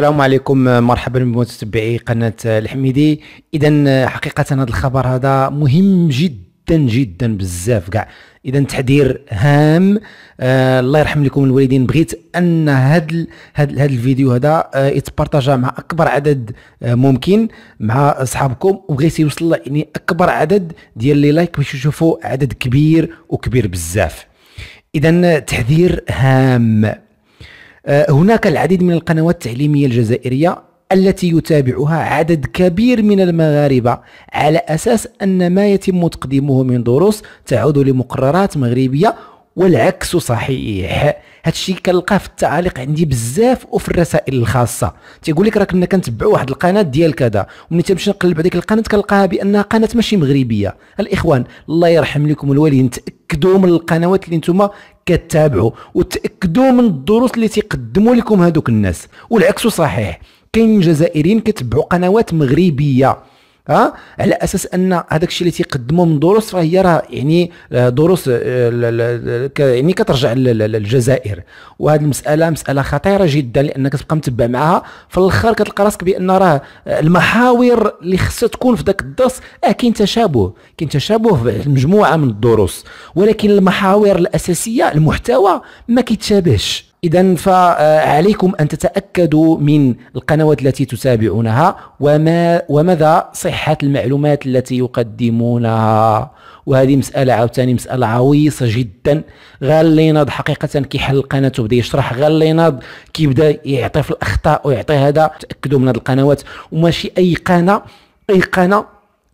السلام عليكم مرحبا بمتابعي قناه الحميدي اذا حقيقه هذا الخبر هذا مهم جدا جدا بزاف كاع اذا تحذير هام آه الله يرحم لكم الوالدين بغيت ان هذا هاد هاد الفيديو هذا آه يتبارطاجا مع اكبر عدد آه ممكن مع اصحابكم وبغيت يوصل يعني اكبر عدد ديال لي لايك باش يشوفوا عدد كبير وكبير بزاف اذا تحذير هام آه، هناك العديد من القنوات التعليمية الجزائرية التي يتابعها عدد كبير من المغاربة على أساس أن ما يتم تقديمه من دروس تعود لمقررات مغربية والعكس صحيح هادشي كنلقاه في التعاليق عندي بزاف وفي الرسائل الخاصه تيقول لك راه كنا كنتبعوا واحد القناه ديال كذا وملي تمشي نقلب هذيك القناه كنلقاها بانها قناه ماشي مغربيه الاخوان الله يرحم لكم الوالدين تاكدوا من القنوات اللي نتوما كتابعوا وتاكدوا من الدروس اللي تيقدموا لكم هذوك الناس والعكس صحيح كاين جزائريين كيتبعوا قنوات مغربيه ها على اساس ان هذاك الشيء اللي تيقدموا من دروس فهي راه يعني آه، دروس آه، يعني كترجع للجزائر وهذه المساله مساله خطيره جدا لانك تبقى متبع معها في الاخر كتلقى راسك بان راه المحاور اللي خصها تكون في ذاك الدرس اه كاين تشابه كاين تشابه في مجموعه من الدروس ولكن المحاور الاساسيه المحتوى ما كيتشابهش اذا فعليكم ان تتاكدوا من القنوات التي تتابعونها وما ومدى صحه المعلومات التي يقدمونها وهذه مساله عاوتاني مساله عويصه جدا غير ينض حقيقه كيحل القناه وبدا يشرح غير ينض كيبدا يعطي في الاخطاء ويعطي هذا تاكدوا من هذه القنوات وماشي اي قناه اي قناه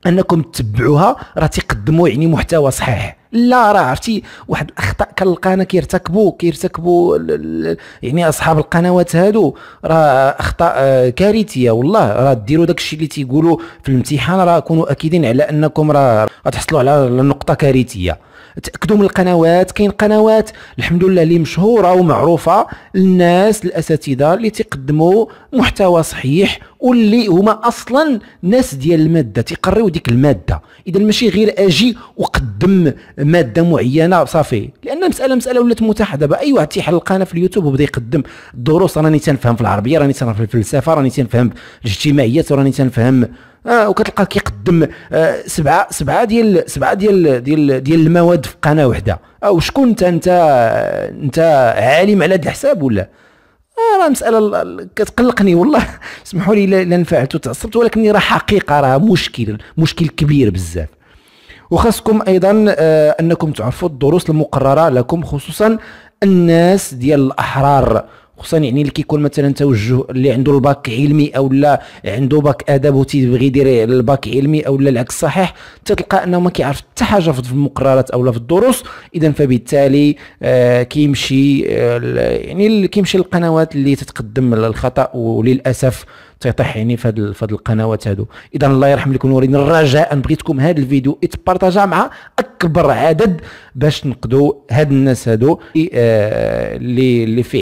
انكم تتبعوها راه تيقدموا يعني محتوى صحيح لا راه عرفتي واحد الاخطاء كنلقانا كيرتكبوا كيرتكبوا يعني اصحاب القنوات هادو راه اخطاء آه، كارثيه والله راه ديروا داك الشيء اللي تيقولوا في الامتحان راه كونوا اكيدين على انكم راه غتحصلوا على نقطه كارثيه تاكدوا من القنوات كاين قنوات الحمد لله اللي مشهوره ومعروفه للناس الاساتذه اللي تقدموا محتوى صحيح واللي هما اصلا ناس ديال الماده تيقريو ديك الماده اذا ماشي غير اجي وقدم ماده معينه صافي لان المساله مساله ولات متاحه دابا اي واحد تيحل القناه في اليوتيوب وبدا يقدم الدروس راني تنفهم في العربيه راني تنفهم في الفلسفه راني تنفهم الاجتماعيات راني تنفهم آه وكتلقاه كيقدم آه سبعه سبعه ديال سبعه ديال ديال ديال المواد في قناه واحده او شكون انت انت انت عالم على هذا الحساب ولا آه راه مساله كتقلقني والله اسمحوا لي الا انفعلت وتعصبت ولكن راه حقيقه راه مشكل مشكل كبير بزاف وخاصكم ايضا آه انكم تعرفوا الدروس المقرره لكم خصوصا الناس ديال الاحرار خصوصا يعني اللي كيكون مثلا توجه اللي عنده الباك علمي او لا عنده باك ادب وتيبغي يدير الباك علمي او لا العكس صحيح تتلقى انه ما كيعرف حتى حاجه في المقررات او لا في الدروس اذا فبالتالي آه كيمشي آه يعني كيمشي للقنوات اللي تتقدم للخطا وللاسف تيطيح يعني في هذه القنوات هادو اذا الله يرحم لكم الوالدين رجاء بغيتكم هذا الفيديو يتبارطاجا مع اكبر عدد باش نقدو هاد الناس هادو آه، اللي اللي في